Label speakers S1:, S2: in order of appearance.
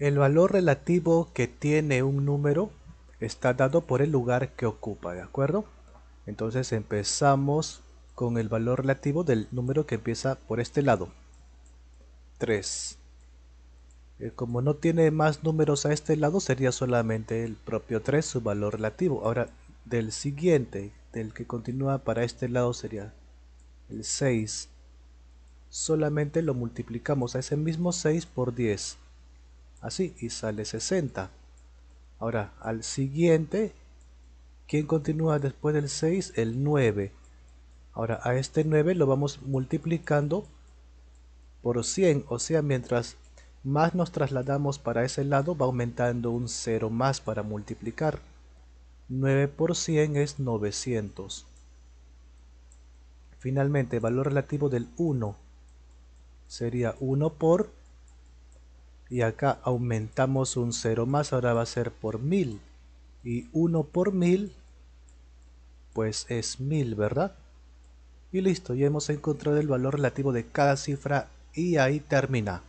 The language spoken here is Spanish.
S1: El valor relativo que tiene un número está dado por el lugar que ocupa, ¿de acuerdo? Entonces empezamos con el valor relativo del número que empieza por este lado. 3. Eh, como no tiene más números a este lado, sería solamente el propio 3, su valor relativo. Ahora, del siguiente, del que continúa para este lado, sería el 6. Solamente lo multiplicamos a ese mismo 6 por 10. Así, y sale 60. Ahora, al siguiente, ¿quién continúa después del 6? El 9. Ahora, a este 9 lo vamos multiplicando por 100. O sea, mientras más nos trasladamos para ese lado, va aumentando un 0 más para multiplicar. 9 por 100 es 900. Finalmente, valor relativo del 1 sería 1 por y acá aumentamos un 0 más, ahora va a ser por 1000 y 1 por 1000 pues es 1000, ¿verdad? Y listo, ya hemos encontrado el valor relativo de cada cifra y ahí termina.